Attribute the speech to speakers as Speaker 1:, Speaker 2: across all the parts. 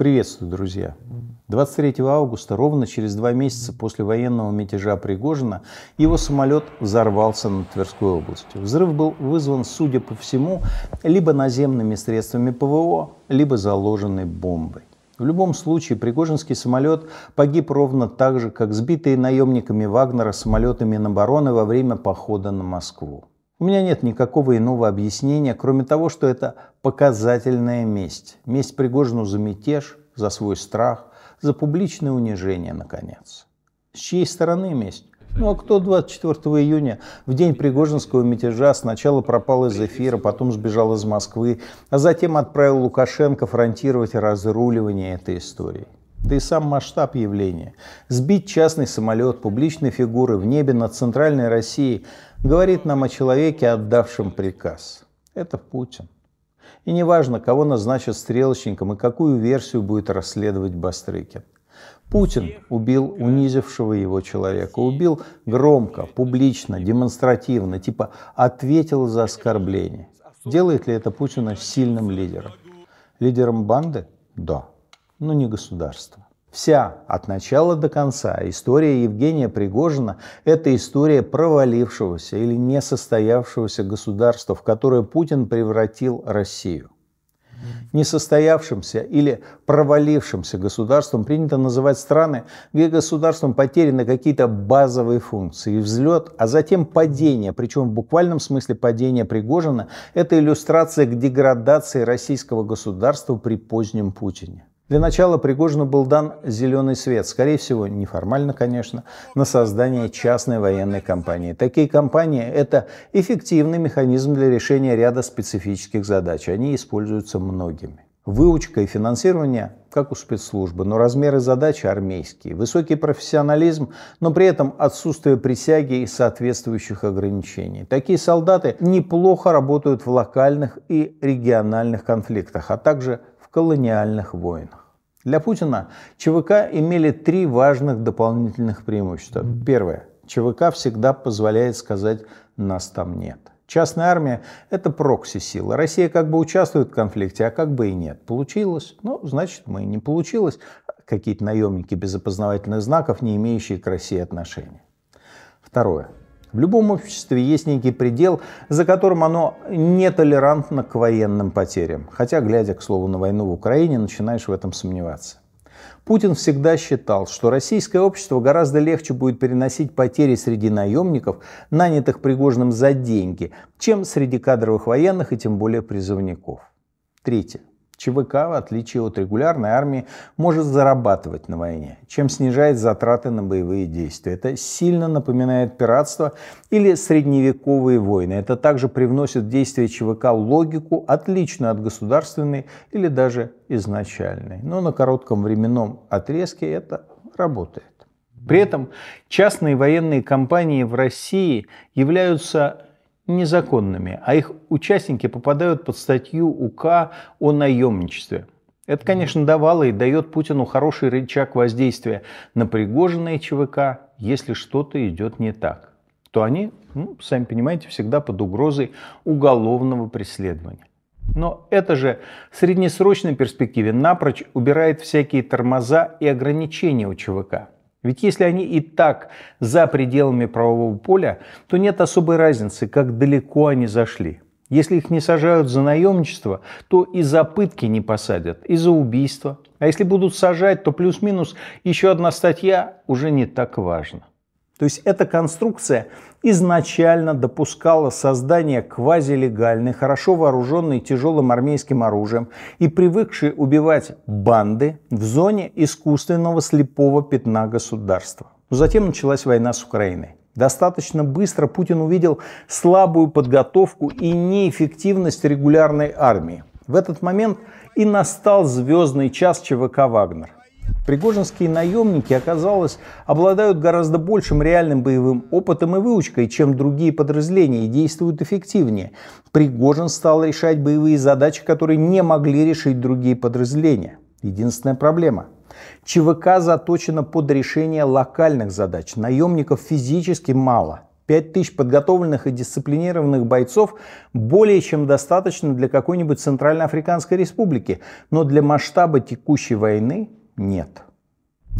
Speaker 1: Приветствую, друзья. 23 августа, ровно через два месяца после военного мятежа Пригожина, его самолет взорвался на Тверской области. Взрыв был вызван, судя по всему, либо наземными средствами ПВО, либо заложенной бомбой. В любом случае, Пригожинский самолет погиб ровно так же, как сбитые наемниками Вагнера самолеты Минобороны во время похода на Москву. У меня нет никакого иного объяснения, кроме того, что это показательная месть. Месть Пригожину за мятеж, за свой страх, за публичное унижение, наконец. С чьей стороны месть? Ну а кто 24 июня, в день Пригожинского мятежа, сначала пропал из эфира, потом сбежал из Москвы, а затем отправил Лукашенко фронтировать разруливание этой истории? Да и сам масштаб явления. Сбить частный самолет публичной фигуры в небе над центральной Россией – говорит нам о человеке, отдавшем приказ. Это Путин. И неважно, кого назначат стрелочником и какую версию будет расследовать Бастрыкин. Путин убил унизившего его человека, убил громко, публично, демонстративно, типа ответил за оскорбление. Делает ли это Путина сильным лидером? Лидером банды? Да, но не государства. Вся, от начала до конца, история Евгения Пригожина – это история провалившегося или несостоявшегося государства, в которое Путин превратил Россию. Несостоявшимся или провалившимся государством принято называть страны, где государством потеряны какие-то базовые функции, взлет, а затем падение, причем в буквальном смысле падение Пригожина – это иллюстрация к деградации российского государства при позднем Путине. Для начала Пригожину был дан зеленый свет, скорее всего, неформально, конечно, на создание частной военной компании. Такие компании – это эффективный механизм для решения ряда специфических задач. Они используются многими. Выучка и финансирование, как у спецслужбы, но размеры задачи армейские. Высокий профессионализм, но при этом отсутствие присяги и соответствующих ограничений. Такие солдаты неплохо работают в локальных и региональных конфликтах, а также в колониальных войнах. Для Путина ЧВК имели три важных дополнительных преимущества. Первое. ЧВК всегда позволяет сказать «нас там нет». Частная армия – это прокси-сила. Россия как бы участвует в конфликте, а как бы и нет. Получилось? Ну, значит, мы не получилось. Какие-то наемники без опознавательных знаков, не имеющие к России отношения. Второе. В любом обществе есть некий предел, за которым оно нетолерантно к военным потерям. Хотя, глядя, к слову, на войну в Украине, начинаешь в этом сомневаться. Путин всегда считал, что российское общество гораздо легче будет переносить потери среди наемников, нанятых Пригожным за деньги, чем среди кадровых военных и тем более призывников. Третье. ЧВК, в отличие от регулярной армии, может зарабатывать на войне, чем снижает затраты на боевые действия. Это сильно напоминает пиратство или средневековые войны. Это также привносит в действие ЧВК логику, отличную от государственной или даже изначальной. Но на коротком временном отрезке это работает. При этом частные военные компании в России являются незаконными, а их участники попадают под статью УК о наемничестве. Это, конечно, давало и дает Путину хороший рычаг воздействия на Пригожина и ЧВК, если что-то идет не так, то они, ну, сами понимаете, всегда под угрозой уголовного преследования. Но это же в среднесрочной перспективе напрочь убирает всякие тормоза и ограничения у ЧВК. Ведь если они и так за пределами правового поля, то нет особой разницы, как далеко они зашли. Если их не сажают за наемничество, то и за пытки не посадят, и за убийство. А если будут сажать, то плюс-минус еще одна статья уже не так важна. То есть эта конструкция изначально допускала создание квазилегальной, хорошо вооруженной тяжелым армейским оружием и привыкшей убивать банды в зоне искусственного слепого пятна государства. Но затем началась война с Украиной. Достаточно быстро Путин увидел слабую подготовку и неэффективность регулярной армии. В этот момент и настал звездный час ЧВК «Вагнер». Пригожинские наемники, оказалось, обладают гораздо большим реальным боевым опытом и выучкой, чем другие подразделения, и действуют эффективнее. Пригожин стал решать боевые задачи, которые не могли решить другие подразделения. Единственная проблема – ЧВК заточена под решение локальных задач. Наемников физически мало. 5 тысяч подготовленных и дисциплинированных бойцов более чем достаточно для какой-нибудь Центральноафриканской республики. Но для масштаба текущей войны нет.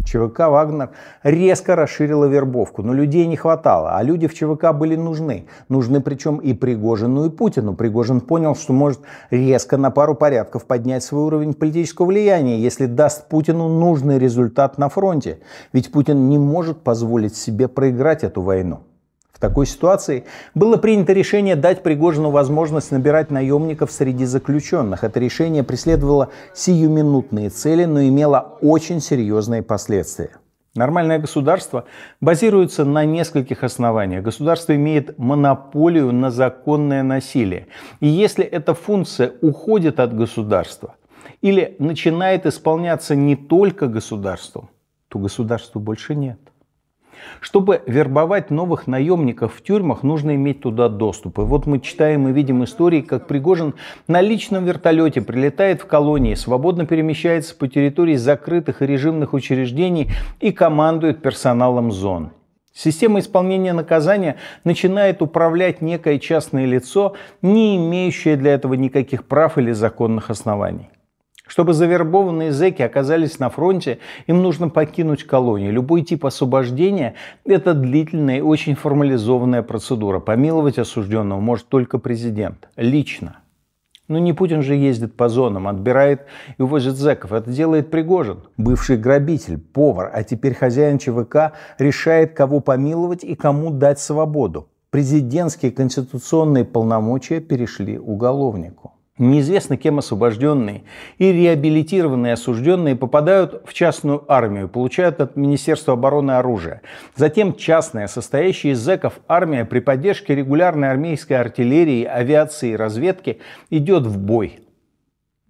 Speaker 1: ЧВК «Вагнер» резко расширила вербовку, но людей не хватало, а люди в ЧВК были нужны. Нужны причем и Пригожину, и Путину. Пригожин понял, что может резко на пару порядков поднять свой уровень политического влияния, если даст Путину нужный результат на фронте. Ведь Путин не может позволить себе проиграть эту войну такой ситуации было принято решение дать Пригожину возможность набирать наемников среди заключенных. Это решение преследовало сиюминутные цели, но имело очень серьезные последствия. Нормальное государство базируется на нескольких основаниях. Государство имеет монополию на законное насилие. И если эта функция уходит от государства или начинает исполняться не только государством, то государства больше нет. Чтобы вербовать новых наемников в тюрьмах, нужно иметь туда доступ. И вот мы читаем и видим истории, как Пригожин на личном вертолете прилетает в колонии, свободно перемещается по территории закрытых и режимных учреждений и командует персоналом зон. Система исполнения наказания начинает управлять некое частное лицо, не имеющее для этого никаких прав или законных оснований. Чтобы завербованные зэки оказались на фронте, им нужно покинуть колонию. Любой тип освобождения – это длительная и очень формализованная процедура. Помиловать осужденного может только президент. Лично. Но не Путин же ездит по зонам, отбирает и увозит зэков. Это делает Пригожин. Бывший грабитель, повар, а теперь хозяин ЧВК решает, кого помиловать и кому дать свободу. Президентские конституционные полномочия перешли уголовнику. Неизвестно кем освобожденные и реабилитированные осужденные попадают в частную армию, получают от Министерства обороны оружие. Затем частная, состоящая из зэков армия при поддержке регулярной армейской артиллерии, авиации и разведки идет в бой,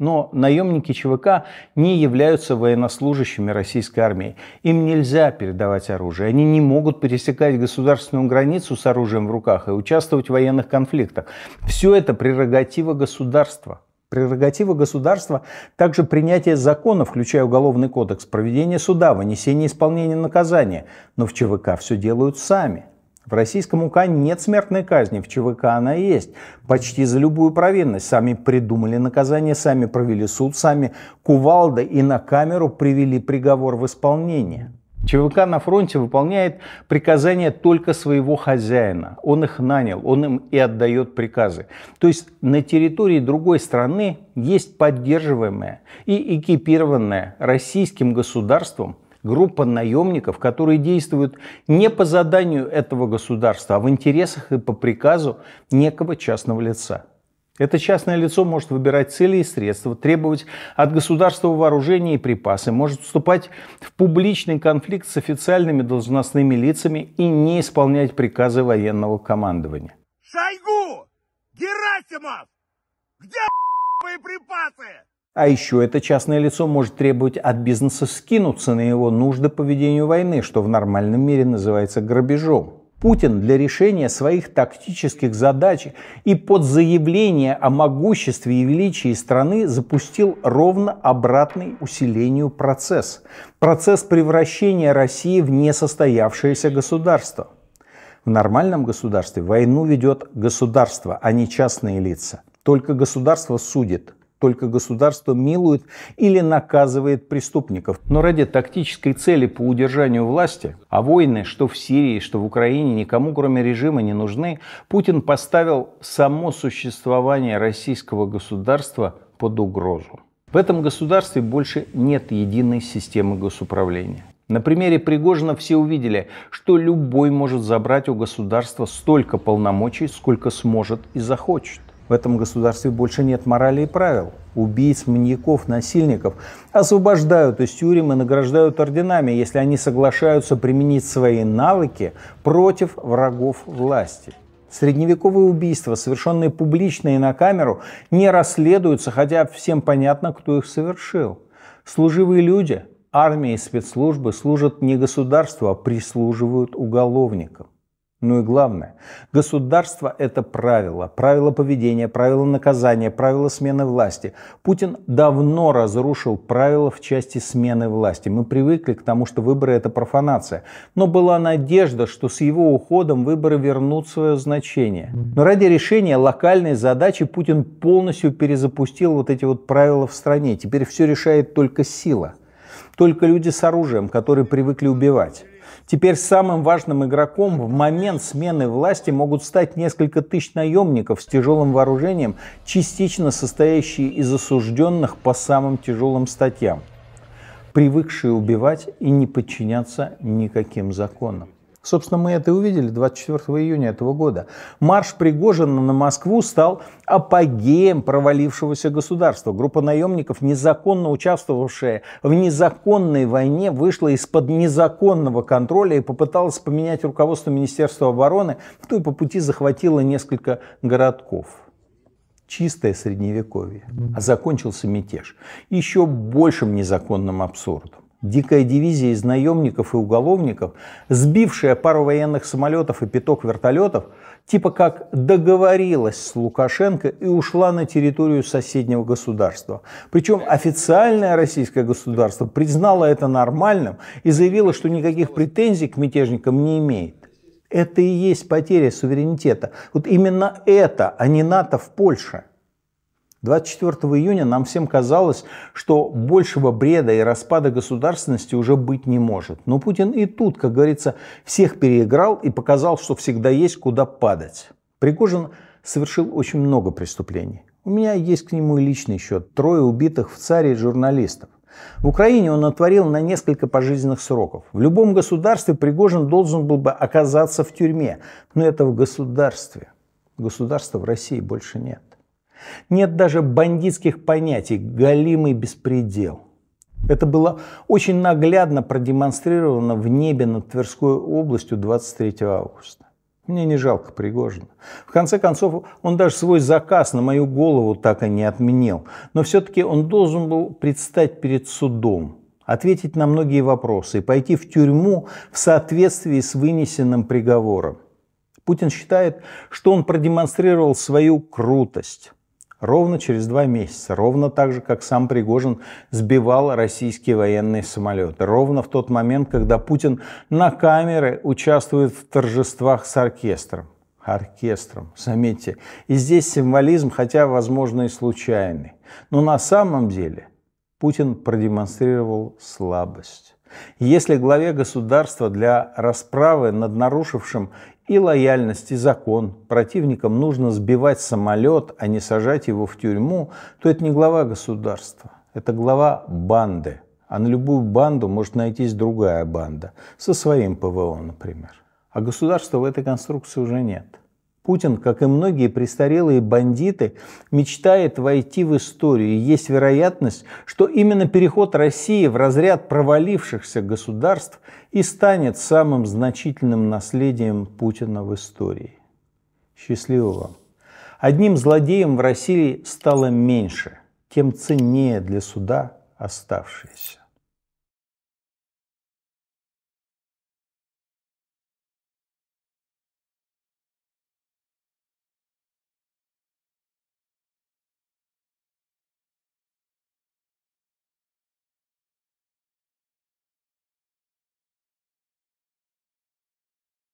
Speaker 1: но наемники ЧВК не являются военнослужащими российской армии. Им нельзя передавать оружие. Они не могут пересекать государственную границу с оружием в руках и участвовать в военных конфликтах. Все это прерогатива государства. Прерогатива государства также принятие закона, включая уголовный кодекс, проведение суда, вынесение исполнения наказания. Но в ЧВК все делают сами. В российском УК нет смертной казни, в ЧВК она есть. Почти за любую провинность. Сами придумали наказание, сами провели суд, сами кувалда и на камеру привели приговор в исполнение. ЧВК на фронте выполняет приказания только своего хозяина. Он их нанял, он им и отдает приказы. То есть на территории другой страны есть поддерживаемая и экипированная российским государством группа наемников, которые действуют не по заданию этого государства, а в интересах и по приказу некого частного лица. Это частное лицо может выбирать цели и средства, требовать от государства вооружения и припасы, может вступать в публичный конфликт с официальными должностными лицами и не исполнять приказы военного командования. Шойгу! Герасимов! Где боеприпасы? А еще это частное лицо может требовать от бизнеса скинуться на его нужды по ведению войны, что в нормальном мире называется грабежом. Путин для решения своих тактических задач и под заявление о могуществе и величии страны запустил ровно обратный усилению процесс. Процесс превращения России в несостоявшееся государство. В нормальном государстве войну ведет государство, а не частные лица. Только государство судит – только государство милует или наказывает преступников. Но ради тактической цели по удержанию власти, а войны, что в Сирии, что в Украине, никому кроме режима не нужны, Путин поставил само существование российского государства под угрозу. В этом государстве больше нет единой системы госуправления. На примере Пригожина все увидели, что любой может забрать у государства столько полномочий, сколько сможет и захочет. В этом государстве больше нет морали и правил. Убийц, маньяков, насильников освобождают из тюрем и награждают орденами, если они соглашаются применить свои навыки против врагов власти. Средневековые убийства, совершенные публично и на камеру, не расследуются, хотя всем понятно, кто их совершил. Служивые люди, армия и спецслужбы служат не государству, а прислуживают уголовникам. Ну и главное, государство – это правило, правило поведения, правило наказания, правило смены власти. Путин давно разрушил правила в части смены власти. Мы привыкли к тому, что выборы – это профанация. Но была надежда, что с его уходом выборы вернут свое значение. Но ради решения локальной задачи Путин полностью перезапустил вот эти вот правила в стране. Теперь все решает только сила. Только люди с оружием, которые привыкли убивать. Теперь самым важным игроком в момент смены власти могут стать несколько тысяч наемников с тяжелым вооружением, частично состоящие из осужденных по самым тяжелым статьям, привыкшие убивать и не подчиняться никаким законам. Собственно, мы это и увидели 24 июня этого года. Марш Пригожина на Москву стал апогеем провалившегося государства. Группа наемников, незаконно участвовавшая в незаконной войне, вышла из-под незаконного контроля и попыталась поменять руководство Министерства обороны, Кто и по пути захватила несколько городков чистое средневековье, а закончился мятеж еще большим незаконным абсурдом. Дикая дивизия из наемников и уголовников, сбившая пару военных самолетов и пяток вертолетов, типа как договорилась с Лукашенко и ушла на территорию соседнего государства. Причем официальное российское государство признало это нормальным и заявило, что никаких претензий к мятежникам не имеет. Это и есть потеря суверенитета. Вот именно это, а не НАТО в Польше – 24 июня нам всем казалось, что большего бреда и распада государственности уже быть не может. Но Путин и тут, как говорится, всех переиграл и показал, что всегда есть куда падать. Пригожин совершил очень много преступлений. У меня есть к нему и личный счет. Трое убитых в царе журналистов. В Украине он натворил на несколько пожизненных сроков. В любом государстве Пригожин должен был бы оказаться в тюрьме. Но это в государстве. Государства в России больше нет. Нет даже бандитских понятий «галимый беспредел». Это было очень наглядно продемонстрировано в небе над Тверской областью 23 августа. Мне не жалко Пригожина. В конце концов, он даже свой заказ на мою голову так и не отменил. Но все-таки он должен был предстать перед судом, ответить на многие вопросы и пойти в тюрьму в соответствии с вынесенным приговором. Путин считает, что он продемонстрировал свою крутость ровно через два месяца, ровно так же, как сам Пригожин сбивал российские военные самолеты, ровно в тот момент, когда Путин на камеры участвует в торжествах с оркестром. Оркестром, заметьте. И здесь символизм, хотя, возможно, и случайный. Но на самом деле Путин продемонстрировал слабость. Если главе государства для расправы над нарушившим и лояльность, и закон, противникам нужно сбивать самолет, а не сажать его в тюрьму, то это не глава государства, это глава банды. А на любую банду может найтись другая банда, со своим ПВО, например. А государства в этой конструкции уже нет. Путин, как и многие престарелые бандиты, мечтает войти в историю, и есть вероятность, что именно переход России в разряд провалившихся государств и станет самым значительным наследием Путина в истории. Счастливо вам! Одним злодеем в России стало меньше, тем ценнее для суда оставшиеся.